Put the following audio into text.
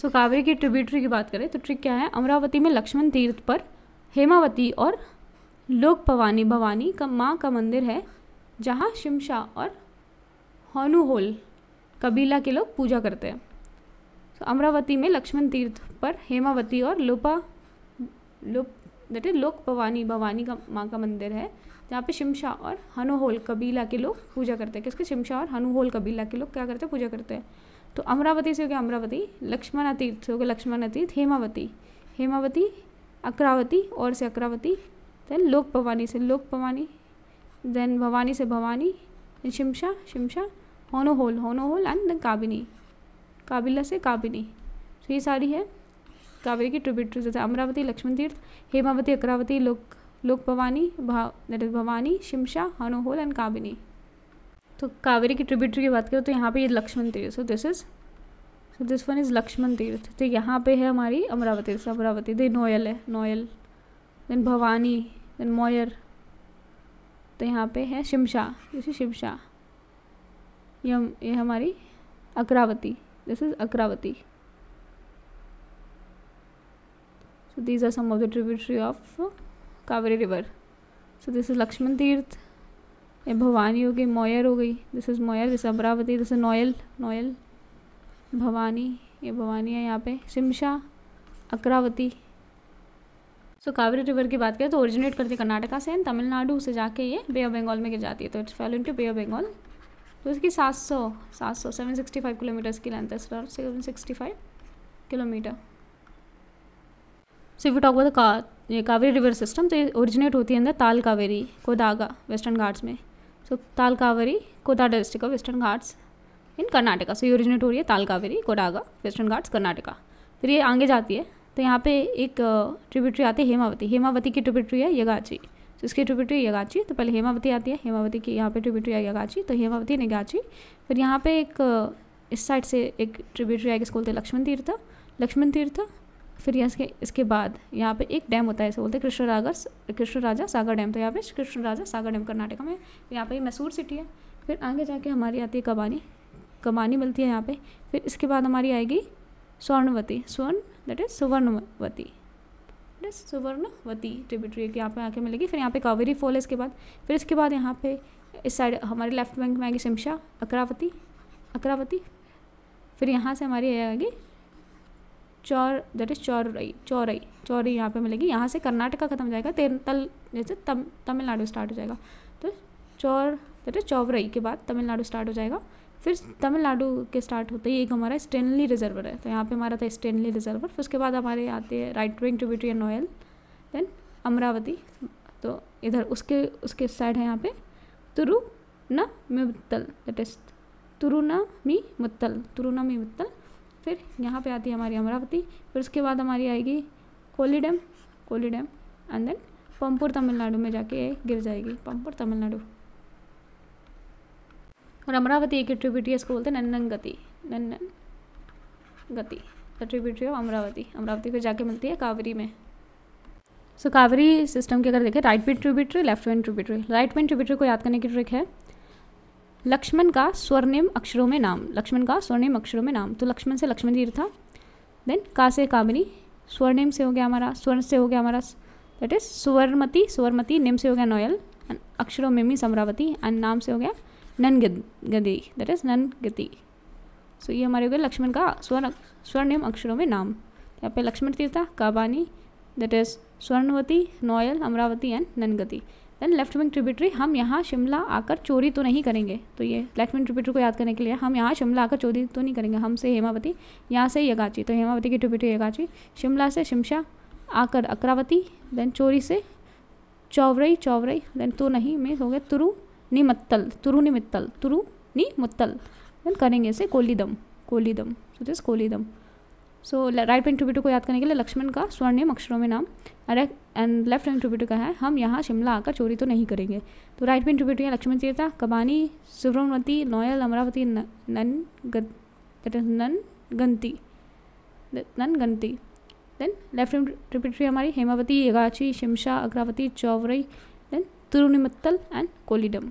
सो so, Kaveri की tributary की बात करें तो ट्रिक क्या है अमरावती में लक्ष्मण तीर्थ पर हेमावती और लोक भवानी भवानी का माँ का मंदिर है जहाँ शिमशा और हॉनूहोल कबीला के लोग पूजा करते हैं तो so, अमरावती में लक्ष्मण तीर्थ पर हेमावती और लोपा लोप दैट इज लोक भवानी भवानी का माँ का मंदिर है जहाँ पे शिमशा और हनुहोल कबीला के लोग पूजा करते हैं किसके शिमशा और हनुहोल कबीला के लोग क्या करते हैं पूजा करते हैं तो अमरावती से हो गया अमरावती लक्ष्मण अतीत से हो गया लक्ष्मण अतीत हेमावती हेमावती अक्रावती और से अक्रावती देन लोक भवानी से लोक भवानी देन भवानी से भवानी शिमशा शिमशा होनोहोल होनोहोल एंड देन काबिनी काबिला से काबिनी तो ये सारी है कावेरी की ट्रिब्यूटरी जैसे अमरावती लक्ष्मण तीर्थ हेमावती अक्रावती लोक लोक भवानी भा that is Bhavani Shimsha Honnuhole and Kabini तो कावेरी की ट्रिब्यूटरी की बात करें तो यहाँ पे ये Lakshmana Teertha so this is so this one is Lakshmana Teertha तो यहाँ पे है हमारी अमरावती अमरावती दे नोयल है नोयल देन भवानी देन मोयर तो यहाँ पे है शिमशा दिस इज शिमशा ये हम ये हमारी Akravati this is Akravati so these are some of the tributary of Kaveri river so this is ये भवानी हो गई मोयर हो गई this is Moyar this Amaravati this is Noyal Noyal Bhavani ये भवानी है यहाँ पे Shimsha Akravati so so, Kaveri river की बात करें तो ओरिजिनेट करती है कर्नाटका से एंड तमिलनाडु से जाके ये बे ऑफ बंगाल में गिर जाती है तो it's fall to bay of Bengal तो इसकी सात सौ सात सौ सेवन सिक्सटी फाइव किलोमीटर्स की लेंथ है seven sixty five kilometre so if you talk about का कावेरी रिवर सिस्टम तो ये ओरिजिनेट होती है अंदर ताल कावेरी कोदागा वेस्टर्न घाट्स में So तालकावरी Kota district of Western Ghats इन कर्नाटका सो ये ओरिजिनेट हो रही है तालकावेरी कोडागा वेस्टर्न घाट्स कर्नाटका फिर ये आगे जाती है तो यहाँ पे एक ट्रिब्यूटरी आती है हेमावती हेमावती की ट्रिब्यूटरी है यगाची तो इसकी ट्रिब्यूटरी यगाची तो पहले हेमावती आती है हेमावती की यहाँ पे ट्रिब्यूटरी है यगाची तो हेमावती ने गाची फिर यहाँ पे एक इस साइड से एक ट्रिब्यूटरी आएगी इसको बोलते लक्ष्मण तीर्थ लक्ष्मण तीर्थ फिर यहाँ इसके इसके बाद यहाँ पे एक डैम होता है इसे बोलते हैं कृष्ण रागर कृष्ण राजा सागर डैम तो यहाँ पे कृष्ण राजा सागर डैम कर्नाटक में यहाँ पे मैसूर सिटी है फिर आगे जाके हमारी आती है कबानी कबानी मिलती है यहाँ पे फिर इसके बाद हमारी आएगी Swarnavati Swarna that is Suvarnavati Suvarnavati tributary की यहाँ पर आके मिलेगी फिर यहाँ पे कावेरी फॉल है इसके बाद फिर इसके बाद यहाँ पे इस साइड हमारे लेफ्ट बैंक में आएगी शिमशा अकरावती अकरावती फिर यहाँ से हमारी आएगी चौर दैट इज़ चौरई चौरई चौरई यहाँ पे मिलेगी यहाँ से कर्नाटका खत्म हो जाएगा तेरतल जैसे तम तमिलनाडु स्टार्ट हो जाएगा तो चौर दैट इज़ चौवरई के बाद तमिलनाडु स्टार्ट हो जाएगा फिर तमिलनाडु के स्टार्ट होते ही एक हमारा स्टेनली रिजर्वर है तो यहाँ पे हमारा था स्टेनली रिजर्वर फिर उसके बाद हमारे आते हैं right wing tributary and oil then Amaravati तो इधर उसके उसके साइड है यहाँ पे तुरु न मित्तल दैट इज तुरुनामी मुत्तल मी मुत्तल फिर यहाँ पे आती है हमारी अमरावती फिर उसके बाद हमारी आएगी Koli dam Koli dam and then Pampur Tamil Nadu में जाके गिर जाएगी पंपुर तमिलनाडु और अमरावती एक ट्रिब्यूटरी इसको बोलते हैं नन्नन Gati Nannan Gati the tributary of Amaravati Amaravati फिर जाके मिलती है कावरी में सो so, कावरी सिस्टम की अगर देखें right wind tributary left wind tributary right wind tributary को याद करने की ट्रिक है लक्ष्मण का स्वर्णिम अक्षरों में नाम लक्ष्मण का स्वर्णिम अक्षरों में नाम तो लक्ष्मण से लक्ष्मण जी था देन का से कामिनी स्वर्णिम से हो गया हमारा स्वर्ण से हो गया हमारा दैट इज सुवर्णमती सुवर्णमती निम से हो गया नोयल एंड अक्षरों में मी समरावती एंड नाम से हो गया नन गदी दैट इज नन गति सो ये हमारे हो गया लक्ष्मण का स्वर्ण स्वर्णिम अक्षरों में नाम यहाँ पे Lakshman Tirtha Kabani that is Swarnavati Noyal Amaravati and Nan Gati then left wing tributary हम यहाँ शिमला आकर चोरी तो नहीं करेंगे तो ये लेफ्ट विंग ट्रिब्यूटरी को याद करने के लिए हम यहाँ शिमला आकर चोरी तो नहीं करेंगे हमसे हेमावती यहाँ से यगाची तो हेमावती की ट्रिब्यूटरी यगाची शिमला से शिमशा आकर अक्रावती देन चोरी से चौवरई चौवरई देन तो नहीं में हो गया तुरु निमत्तल तुरु निमित्तल तुरु निमुत्तल देन करेंगे इसे Kolidam Kolidam so this Kolidam so right hand tributary को याद करने के लिए लक्ष्मण का स्वर्णिम अक्षरों में नाम एंड लेफ्ट हैंड ट्रिब्यूटर का है हम यहाँ शिमला आकर चोरी तो नहीं करेंगे तो राइट हैंड ट्रिब्यूटर यहाँ Lakshman Tirtha Kabani Subramvati Noyal Amaravati Nan Nan Ganti Nan Ganti then left hand tributary हमारी हेमावती यगाची शिमशा अग्रावती चौवरी देन तिरुनिमत्तल एंड कोलिडम